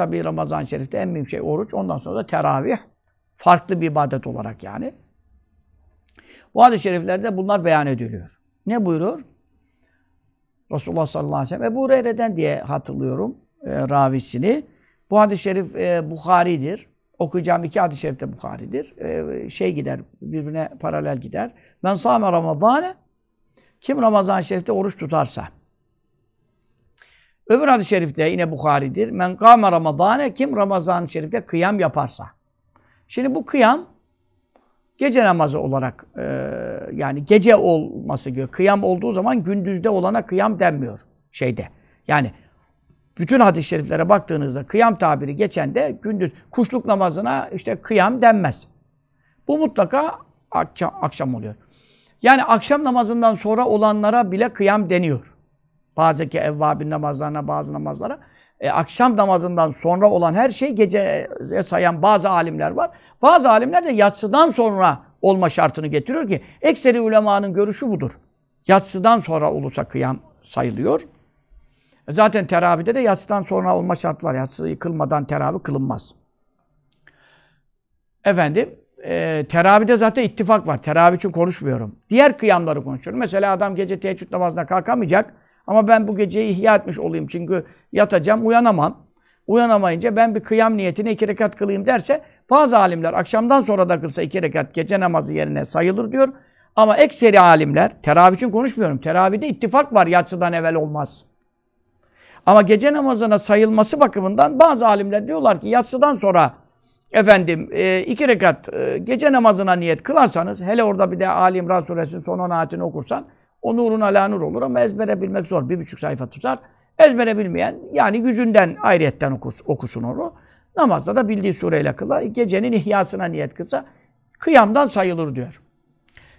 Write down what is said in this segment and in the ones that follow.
Tabi Ramazan-ı Şerif'te en mühim şey oruç. Ondan sonra da teravih. Farklı bir ibadet olarak yani. Bu hadis-i şeriflerde bunlar beyan ediliyor. Ne buyurur? Resulullah sallallahu aleyhi ve sellem. Ebu Hureyre'den diye hatırlıyorum e, ravisini. Bu hadis-i şerif e, Bukhari'dir. Okuyacağım iki hadis-i şerif Bukhari'dir. E, şey gider, birbirine paralel gider. Ben sâme Ramazâne. Kim Ramazan-ı Şerif'te oruç tutarsa. Öbür hadis-i şerifte yine Bukhari'dir. Men kâme ramadâne kim Ramazan-ı şerifte kıyam yaparsa. Şimdi bu kıyam gece namazı olarak e, yani gece olması gerekiyor. Kıyam olduğu zaman gündüzde olana kıyam denmiyor şeyde. Yani bütün hadis-i şeriflere baktığınızda kıyam tabiri geçen de gündüz kuşluk namazına işte kıyam denmez. Bu mutlaka akşam, akşam oluyor. Yani akşam namazından sonra olanlara bile kıyam deniyor. Bazı ki evvabin namazlarına, bazı namazlara. E, akşam namazından sonra olan her şey gece e, sayan bazı alimler var. Bazı alimler de yatsıdan sonra olma şartını getiriyor ki ekseri ulemanın görüşü budur. Yatsıdan sonra olursa kıyam sayılıyor. E, zaten teravide de yatsıdan sonra olma şartı var. Yatsı yıkılmadan teravih kılınmaz. Efendim, e, teravide zaten ittifak var. Teravih için konuşmuyorum. Diğer kıyamları konuşuyorum. Mesela adam gece teheccüd namazına kalkamayacak. Ama ben bu geceyi ihya etmiş olayım çünkü yatacağım, uyanamam. Uyanamayınca ben bir kıyam niyetine iki rekat kılayım derse bazı alimler akşamdan sonra da kılsa iki rekat gece namazı yerine sayılır diyor. Ama ekseri alimler, teravih için konuşmuyorum. Teravihde ittifak var yatsıdan evvel olmaz. Ama gece namazına sayılması bakımından bazı alimler diyorlar ki yatsıdan sonra efendim e, iki rekat e, gece namazına niyet kılarsanız hele orada bir de Ali İmran suresinin son 10 ayetini okursan o nurun ala nur olur ama ezbere bilmek zor. Bir buçuk sayfa tutar. Ezbere bilmeyen yani gücünden ayrıyetten okursun, okusun onu. Namazda da bildiği sureyle kıla. Gecenin ihyasına niyet kılsa kıyamdan sayılır diyor.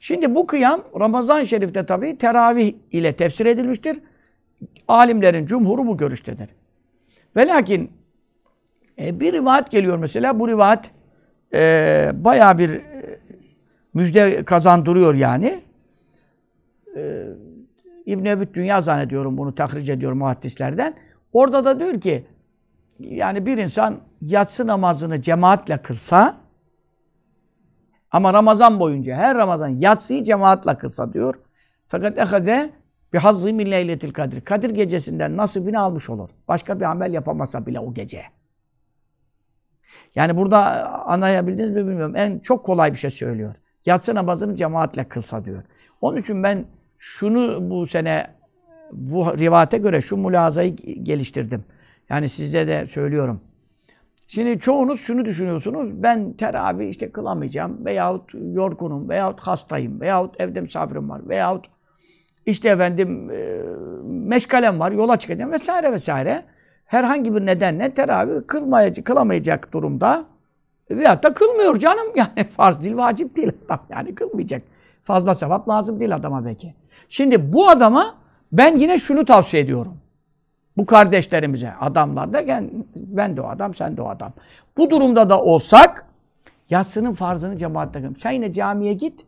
Şimdi bu kıyam ramazan Şerif'te tabii teravih ile tefsir edilmiştir. Alimlerin cumhuru bu görüştedir. Ve lakin e, bir rivayet geliyor mesela. Bu rivayet e, bayağı bir e, müjde kazandırıyor yani e, ee, İbn-i Ebüt Dünya zannediyorum bunu tahric ediyorum muhaddislerden. Orada da diyor ki yani bir insan yatsı namazını cemaatle kılsa ama Ramazan boyunca her Ramazan yatsıyı cemaatle kılsa diyor. Fakat ehade bir hazzı min leyletil kadir. Kadir gecesinden nasibini almış olur. Başka bir amel yapamasa bile o gece. Yani burada anlayabildiniz mi bilmiyorum. En çok kolay bir şey söylüyor. Yatsı namazını cemaatle kılsa diyor. Onun için ben şunu bu sene bu rivayete göre şu mülazayı geliştirdim. Yani size de söylüyorum. Şimdi çoğunuz şunu düşünüyorsunuz. Ben teravih işte kılamayacağım veyahut yorgunum veyahut hastayım veyahut evde misafirim var veyahut işte efendim e, meşgalem var yola çıkacağım vesaire vesaire. Herhangi bir nedenle teravih kılmayacak, kılamayacak durumda veyahut da kılmıyor canım. Yani farz değil, vacip değil adam yani kılmayacak. Fazla sevap lazım değil adama belki. Şimdi bu adama ben yine şunu tavsiye ediyorum. Bu kardeşlerimize, adamlar derken ben de o adam, sen de o adam. Bu durumda da olsak yatsının farzını cemaatle kıl. Sen yine camiye git.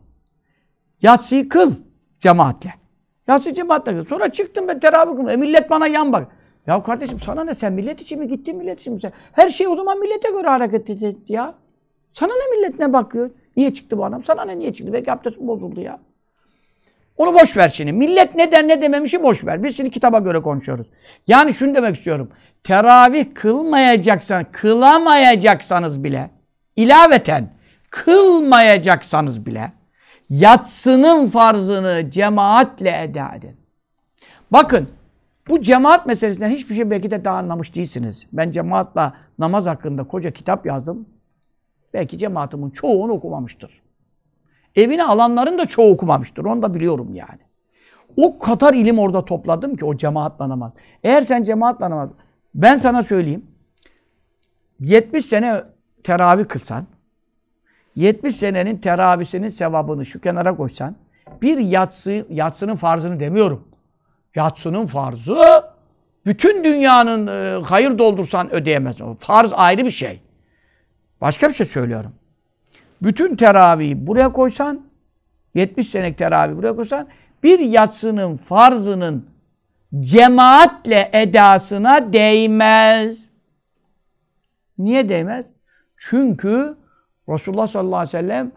Yatsıyı kıl cemaatle. Yatsıyı cemaatle kıl. Sonra çıktım ben teravih kıldım. E millet bana yan bak. Ya kardeşim sana ne sen millet için mi gittin millet için mi sen? Her şey o zaman millete göre hareket etti ya. Sana ne millet ne bakıyor? Niye çıktı bu adam? Sana ne niye çıktı? Belki abdestin bozuldu ya. Onu boş ver şimdi. Millet ne der ne dememişi boş ver. Biz şimdi kitaba göre konuşuyoruz. Yani şunu demek istiyorum. Teravih kılmayacaksan, kılamayacaksanız bile ilaveten kılmayacaksanız bile yatsının farzını cemaatle eda edin. Bakın bu cemaat meselesinden hiçbir şey belki de daha anlamış değilsiniz. Ben cemaatla namaz hakkında koca kitap yazdım. Belki cemaatimin çoğunu okumamıştır. Evine alanların da çoğu okumamıştır. Onu da biliyorum yani. O kadar ilim orada topladım ki o cemaatle namaz. Eğer sen cemaatle namaz... Ben sana söyleyeyim. 70 sene teravih kılsan, 70 senenin teravisinin sevabını şu kenara koysan, bir yatsı, yatsının farzını demiyorum. Yatsının farzı bütün dünyanın e, hayır doldursan ödeyemez. farz ayrı bir şey. Başka bir şey söylüyorum. Bütün teravihi buraya koysan, 70 senek teravih buraya koysan, bir yatsının farzının cemaatle edasına değmez. Niye değmez? Çünkü Resulullah sallallahu aleyhi ve sellem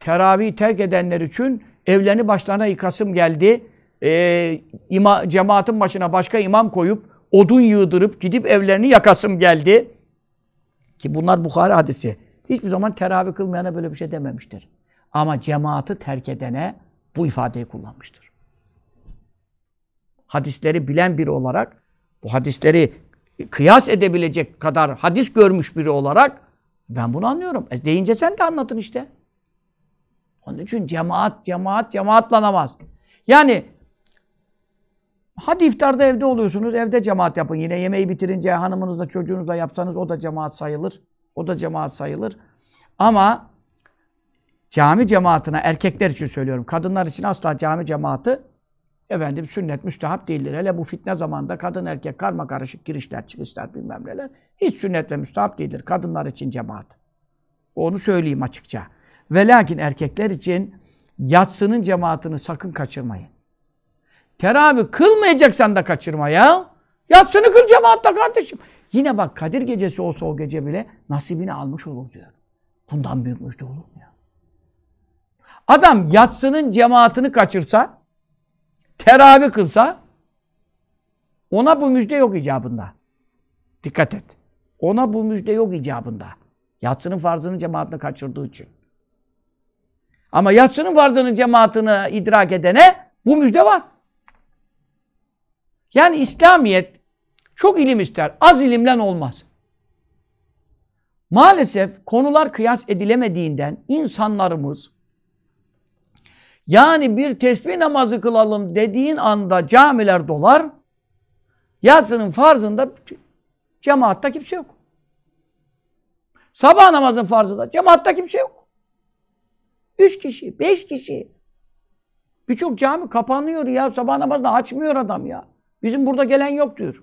teravih terk edenler için evlerini başlarına yıkasım geldi. Ee, ima, cemaatin başına başka imam koyup odun yığdırıp gidip evlerini yakasım geldi. Ki bunlar Bukhari hadisi. Hiçbir zaman teravih kılmayana böyle bir şey dememiştir. Ama cemaati terk edene bu ifadeyi kullanmıştır. Hadisleri bilen biri olarak, bu hadisleri kıyas edebilecek kadar hadis görmüş biri olarak ben bunu anlıyorum. E deyince sen de anlatın işte. Onun için cemaat, cemaat, cemaatlanamaz. Yani Hadi iftarda evde oluyorsunuz. Evde cemaat yapın. Yine yemeği bitirince hanımınızla çocuğunuzla yapsanız o da cemaat sayılır. O da cemaat sayılır. Ama cami cemaatine erkekler için söylüyorum. Kadınlar için asla cami cemaati efendim sünnet müstehap değildir. Hele bu fitne zamanında kadın erkek karma karışık girişler çıkışlar bilmem neler. Hiç sünnet ve müstehap değildir. Kadınlar için cemaat. Onu söyleyeyim açıkça. Ve lakin erkekler için yatsının cemaatini sakın kaçırmayın. Teravih kılmayacaksan da kaçırma ya. Yatsını kıl cemaatle kardeşim. Yine bak Kadir gecesi olsa o gece bile nasibini almış olur diyor. Bundan büyük müjde olur mu ya? Adam yatsının cemaatini kaçırsa, teravih kılsa, ona bu müjde yok icabında. Dikkat et. Ona bu müjde yok icabında. Yatsının farzını cemaatini kaçırdığı için. Ama yatsının farzının cemaatini idrak edene bu müjde var. Yani İslamiyet çok ilim ister. Az ilimden olmaz. Maalesef konular kıyas edilemediğinden insanlarımız yani bir tesbih namazı kılalım dediğin anda camiler dolar. Yatsının farzında cemaatta kimse yok. Sabah namazın farzında cemaatta kimse yok. Üç kişi, beş kişi. Birçok cami kapanıyor ya sabah namazını açmıyor adam ya. Bizim burada gelen yok diyor.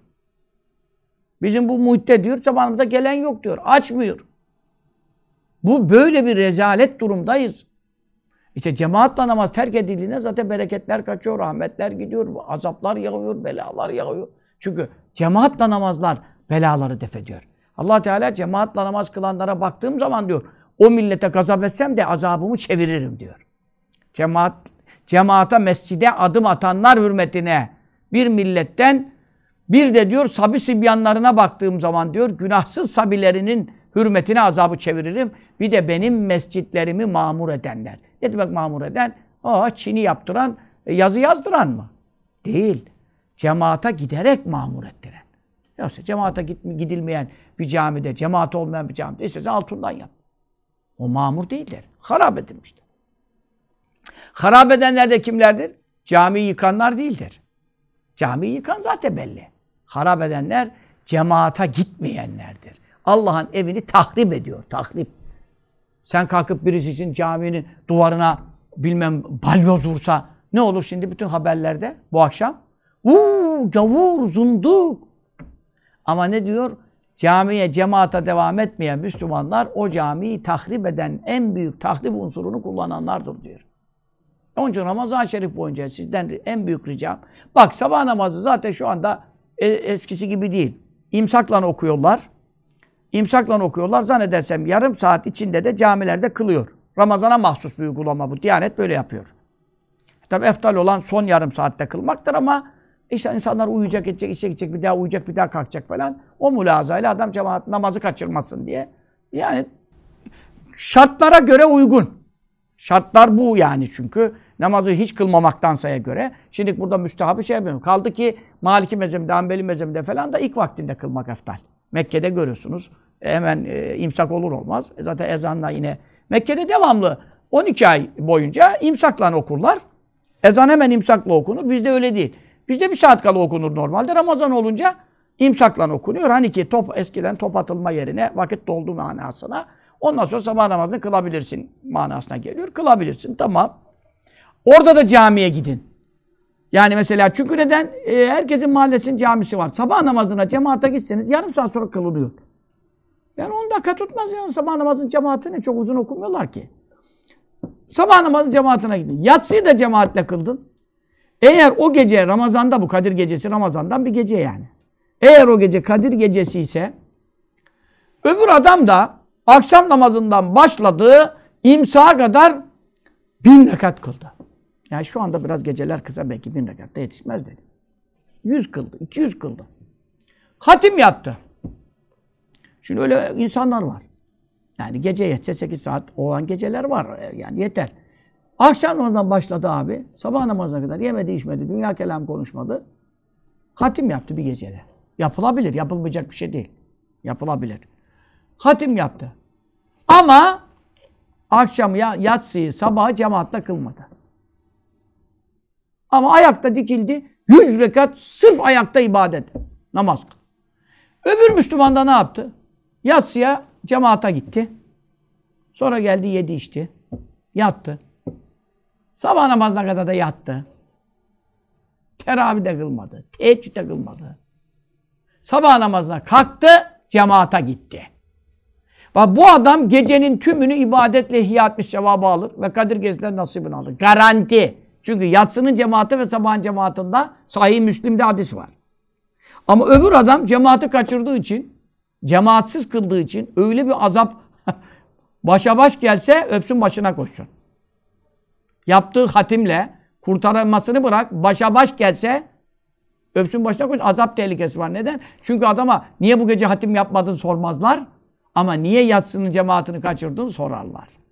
Bizim bu muhitte diyor zamanımızda gelen yok diyor. Açmıyor. Bu böyle bir rezalet durumdayız. İşte cemaatle namaz terk edildiğinde zaten bereketler kaçıyor, rahmetler gidiyor, azaplar yağıyor, belalar yağıyor. Çünkü cemaatle namazlar belaları def ediyor. allah Teala cemaatle namaz kılanlara baktığım zaman diyor, o millete gazap etsem de azabımı çeviririm diyor. Cemaat, cemaata, mescide adım atanlar hürmetine bir milletten bir de diyor sabi sibyanlarına baktığım zaman diyor günahsız sabilerinin hürmetine azabı çeviririm. Bir de benim mescitlerimi mamur edenler. Ne demek mamur eden? o Çin'i yaptıran, e, yazı yazdıran mı? Değil. Cemaata giderek mamur ettiren. Yoksa cemaata gidilmeyen bir camide, cemaat olmayan bir camide istese altından yap. O mamur değildir. Harap edilmiştir. Harap edenler de kimlerdir? Cami yıkanlar değildir. Cami yıkan zaten belli. Harap edenler cemaata gitmeyenlerdir. Allah'ın evini tahrip ediyor. Tahrip. Sen kalkıp birisi için caminin duvarına bilmem balyoz vursa ne olur şimdi bütün haberlerde bu akşam? Uuu gavur zunduk. Ama ne diyor? Camiye, cemaata devam etmeyen Müslümanlar o camiyi tahrip eden en büyük tahrip unsurunu kullananlardır diyor. Onun için Ramazan Şerif boyunca sizden en büyük ricam. Bak sabah namazı zaten şu anda e, eskisi gibi değil. İmsakla okuyorlar. İmsakla okuyorlar. Zannedersem yarım saat içinde de camilerde kılıyor. Ramazana mahsus bir uygulama bu. Diyanet böyle yapıyor. Tabi eftal olan son yarım saatte kılmaktır ama işte insanlar uyuyacak, edecek, içecek, içecek, bir daha uyuyacak, bir daha kalkacak falan. O mülazayla adam cemaat namazı kaçırmasın diye. Yani şartlara göre uygun. Şartlar bu yani çünkü. Namazı hiç kılmamaktansa'ya göre. Şimdi burada müstehabı şey yapıyorum. Kaldı ki Maliki mezhebinde, Hanbeli mezhebinde falan da ilk vaktinde kılmak eftal. Mekke'de görüyorsunuz. E, hemen e, imsak olur olmaz. E zaten ezanla yine Mekke'de devamlı 12 ay boyunca imsakla okurlar. Ezan hemen imsakla okunur. Bizde öyle değil. Bizde bir saat kala okunur normalde. Ramazan olunca imsakla okunuyor. Hani ki top eskiden top atılma yerine vakit doldu manasına. Ondan sonra sabah namazını kılabilirsin manasına geliyor. Kılabilirsin tamam. Orada da camiye gidin. Yani mesela çünkü neden? E, herkesin mahallesinin camisi var. Sabah namazına cemaate gitseniz yarım saat sonra kılınıyor. Yani 10 dakika tutmaz yani Sabah namazın cemaatini çok uzun okumuyorlar ki. Sabah namazın cemaatine gidin. Yatsıyı da cemaatle kıldın. Eğer o gece Ramazan'da bu Kadir gecesi Ramazan'dan bir gece yani. Eğer o gece Kadir gecesi ise öbür adam da akşam namazından başladığı imsaha kadar bin rekat kıldı. Yani şu anda biraz geceler kısa belki bin rekatta yetişmez dedi. Yüz kıldı, iki yüz kıldı. Hatim yaptı. Şimdi öyle insanlar var. Yani gece yetse sekiz saat olan geceler var. E, yani yeter. Akşam namazından başladı abi. Sabah namazına kadar yemedi, içmedi, dünya kelam konuşmadı. Hatim yaptı bir gecede. Yapılabilir, yapılmayacak bir şey değil. Yapılabilir. Hatim yaptı. Ama akşam ya, yatsıyı, sabahı cemaatle kılmadı. Ama ayakta dikildi. Yüz rekat sırf ayakta ibadet. Namaz kıl. Öbür Müslüman da ne yaptı? Yatsıya cemaata gitti. Sonra geldi yedi içti. Yattı. Sabah namazına kadar da yattı. Teravih de kılmadı. Teheccüd de kılmadı. Sabah namazına kalktı, cemaata gitti. Bak bu adam gecenin tümünü ibadetle ihya etmiş cevabı alır ve Kadir Gecesi'nden nasibini alır. Garanti. Çünkü yatsının cemaati ve sabahın cemaatinde sahih Müslim'de hadis var. Ama öbür adam cemaati kaçırdığı için, cemaatsiz kıldığı için öyle bir azap başa baş gelse öpsün başına koşsun. Yaptığı hatimle kurtarılmasını bırak başa baş gelse öpsün başına koşsun. Azap tehlikesi var. Neden? Çünkü adama niye bu gece hatim yapmadın sormazlar. Ama niye yatsının cemaatini kaçırdın sorarlar.